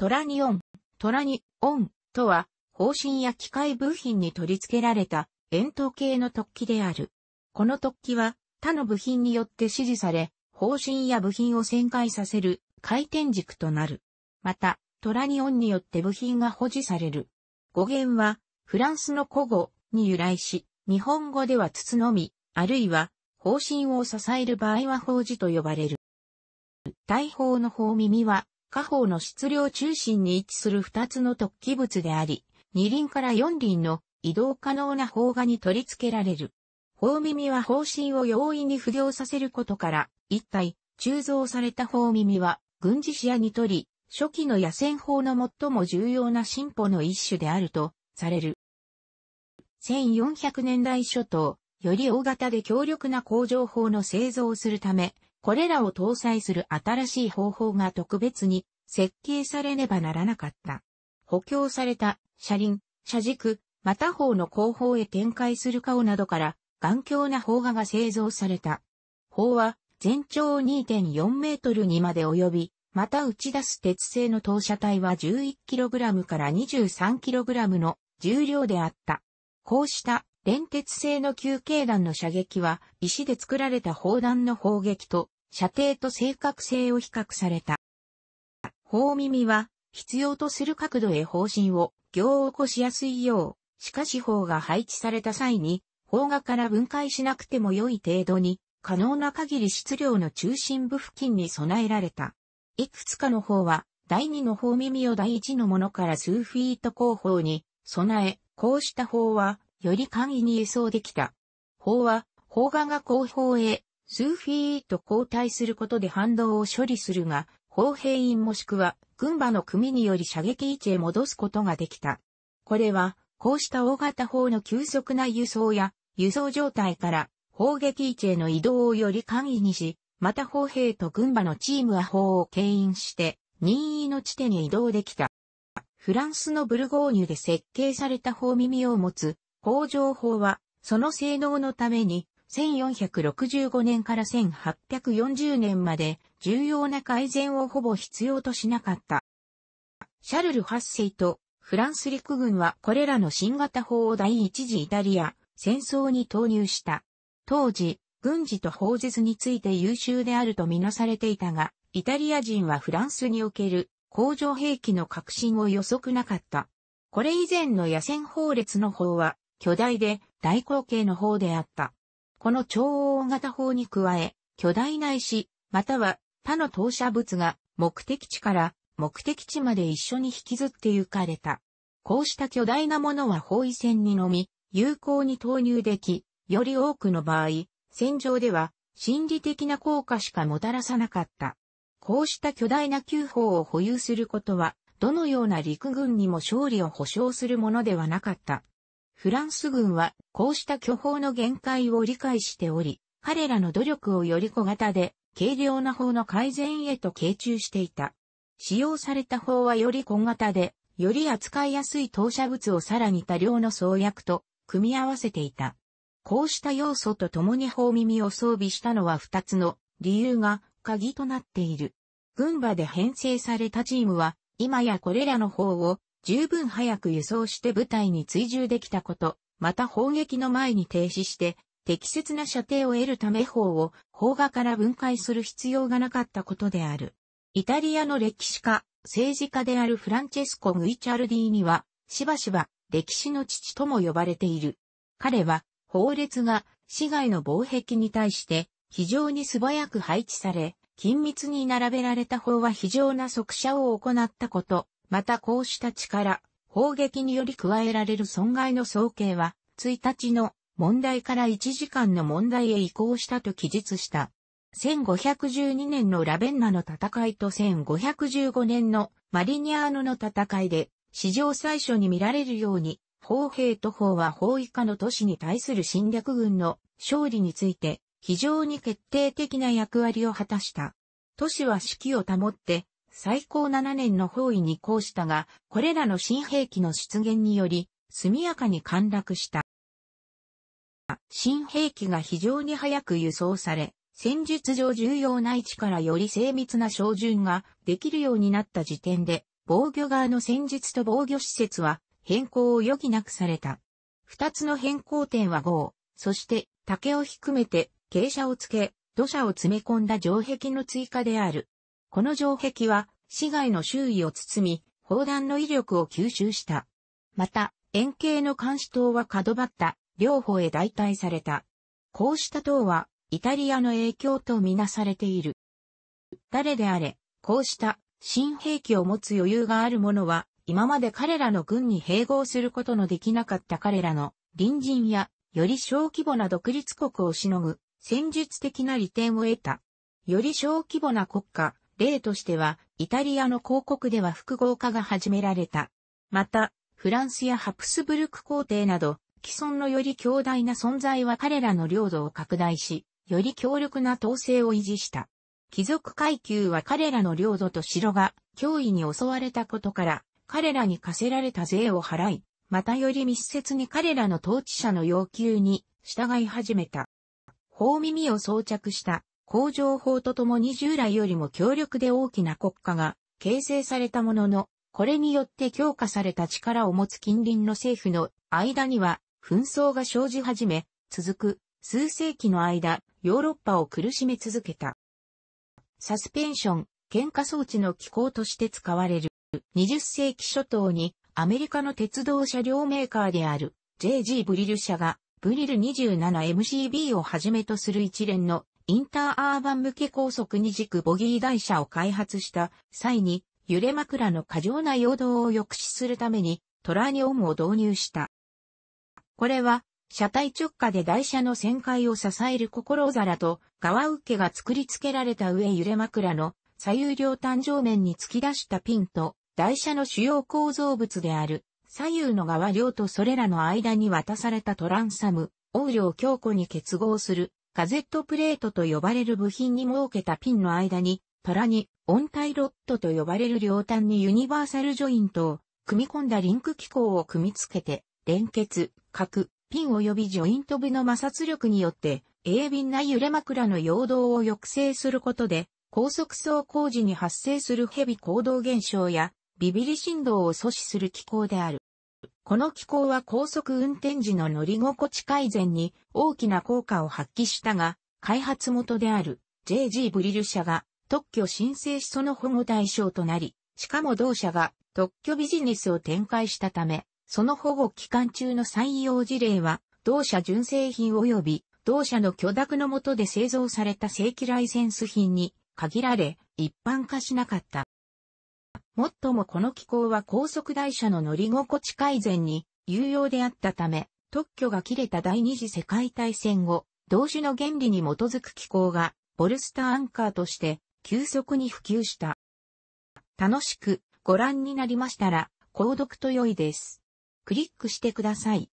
トラニオン、トラニオンとは、方針や機械部品に取り付けられた円筒形の突起である。この突起は他の部品によって指示され、方針や部品を旋回させる回転軸となる。また、トラニオンによって部品が保持される。語源は、フランスの古語に由来し、日本語では筒のみ、あるいは、方針を支える場合は法事と呼ばれる。大砲の方耳は、下方の質量中心に位置する2つの突起物であり、2輪から4輪の移動可能な砲画に取り付けられる。砲耳は砲身を容易に不良させることから、一体、鋳造された砲耳は、軍事視野にとり、初期の野戦砲の最も重要な進歩の一種であると、される。1400年代初頭、より大型で強力な工場砲の製造をするため、これらを搭載する新しい方法が特別に設計されねばならなかった。補強された車輪、車軸、また方の後方へ展開する顔などから頑強な砲画が製造された。砲は全長2.4メートルにまで及び、また打ち出す鉄製の投射体は 11kg から 23kg の重量であった。こうした連鉄製の球形弾の射撃は、石で作られた砲弾の砲撃と、射程と正確性を比較された。砲耳は、必要とする角度へ方針を、行を起こしやすいよう、しかし砲が配置された際に、砲画から分解しなくても良い程度に、可能な限り質量の中心部付近に備えられた。いくつかの砲は、第二の砲耳を第一のものから数フィート後方に備え、こうした砲はより簡易に輸送できた。砲は、砲画が後方へ、数フィート後退することで反動を処理するが、砲兵員もしくは、軍馬の組により射撃位置へ戻すことができた。これは、こうした大型砲の急速な輸送や、輸送状態から、砲撃位置への移動をより簡易にし、また砲兵と軍馬のチームは砲を牽引して、任意の地点へ移動できた。フランスのブルゴーニュで設計された砲耳を持つ工場法は、その性能のために、1465年から1840年まで重要な改善をほぼ必要としなかった。シャルル8世とフランス陸軍はこれらの新型法を第一次イタリア戦争に投入した。当時、軍事と砲術について優秀であるとみなされていたが、イタリア人はフランスにおける工場兵器の革新を予測なかった。これ以前の野戦法列の法は巨大で大口径の方であった。この超大型砲に加え、巨大な石、または他の投射物が目的地から目的地まで一緒に引きずって行かれた。こうした巨大なものは包囲戦にのみ、有効に投入でき、より多くの場合、戦場では心理的な効果しかもたらさなかった。こうした巨大な旧砲を保有することは、どのような陸軍にも勝利を保証するものではなかった。フランス軍はこうした巨砲の限界を理解しており、彼らの努力をより小型で軽量な砲の改善へと傾注していた。使用された砲はより小型で、より扱いやすい投射物をさらに多量の装薬と組み合わせていた。こうした要素と共に砲耳を装備したのは2つの理由が鍵となっている。軍馬で編成されたチームは、今やこれらの砲を十分早く輸送して部隊に追従できたこと、また砲撃の前に停止して、適切な射程を得るため砲を砲画から分解する必要がなかったことである。イタリアの歴史家、政治家であるフランチェスコ・グイチャルディには、しばしば歴史の父とも呼ばれている。彼は、法律が市外の防壁に対して非常に素早く配置され、緊密に並べられた砲は非常な速射を行ったこと、またこうした力、砲撃により加えられる損害の総計は、1日の問題から1時間の問題へ移行したと記述した。1512年のラベンナの戦いと1515年のマリニアーノの戦いで、史上最初に見られるように、砲兵と砲は砲以下の都市に対する侵略軍の勝利について、非常に決定的な役割を果たした。都市は士気を保って、最高7年の包囲に行したが、これらの新兵器の出現により、速やかに陥落した。新兵器が非常に早く輸送され、戦術上重要な位置からより精密な照準ができるようになった時点で、防御側の戦術と防御施設は変更を余儀なくされた。二つの変更点は5、そして竹を含めて傾斜をつけ、土砂を詰め込んだ城壁の追加である。この城壁は市街の周囲を包み、砲弾の威力を吸収した。また、円形の監視塔は角張った、両方へ代替された。こうした塔は、イタリアの影響とみなされている。誰であれ、こうした新兵器を持つ余裕がある者は、今まで彼らの軍に併合することのできなかった彼らの隣人や、より小規模な独立国をしのぐ、戦術的な利点を得た。より小規模な国家、例としては、イタリアの広告では複合化が始められた。また、フランスやハプスブルク皇帝など、既存のより強大な存在は彼らの領土を拡大し、より強力な統制を維持した。貴族階級は彼らの領土と城が脅威に襲われたことから、彼らに課せられた税を払い、またより密接に彼らの統治者の要求に従い始めた。法耳を装着した工場法とともに従来よりも強力で大きな国家が形成されたものの、これによって強化された力を持つ近隣の政府の間には紛争が生じ始め、続く数世紀の間、ヨーロッパを苦しめ続けた。サスペンション、喧嘩装置の機構として使われる。20世紀初頭にアメリカの鉄道車両メーカーである JG ブリル社がブリル 27MCB をはじめとする一連のインターアーバン向け高速二軸ボギー台車を開発した際に揺れ枕の過剰な陽動を抑止するためにトラニオムを導入した。これは車体直下で台車の旋回を支える心皿と側受けが作り付けられた上揺れ枕の左右両端上面に突き出したピンと台車の主要構造物である左右の側両とそれらの間に渡されたトランサム、横ウ両強固に結合するガゼットプレートと呼ばれる部品に設けたピンの間に、虎に音体ロットと呼ばれる両端にユニバーサルジョイントを組み込んだリンク機構を組み付けて、連結、角、ピン及びジョイント部の摩擦力によって、鋭敏な揺れ枕の陽動を抑制することで、高速走行時に発生するヘビ行動現象や、ビビリ振動を阻止する機構である。この機構は高速運転時の乗り心地改善に大きな効果を発揮したが、開発元である JG ブリル社が特許申請しその保護対象となり、しかも同社が特許ビジネスを展開したため、その保護期間中の採用事例は、同社純正品及び同社の許諾の下で製造された正規ライセンス品に限られ、一般化しなかった。もっともこの機構は高速台車の乗り心地改善に有用であったため、特許が切れた第二次世界大戦後、同種の原理に基づく機構が、ボルスターアンカーとして急速に普及した。楽しくご覧になりましたら、購読と良いです。クリックしてください。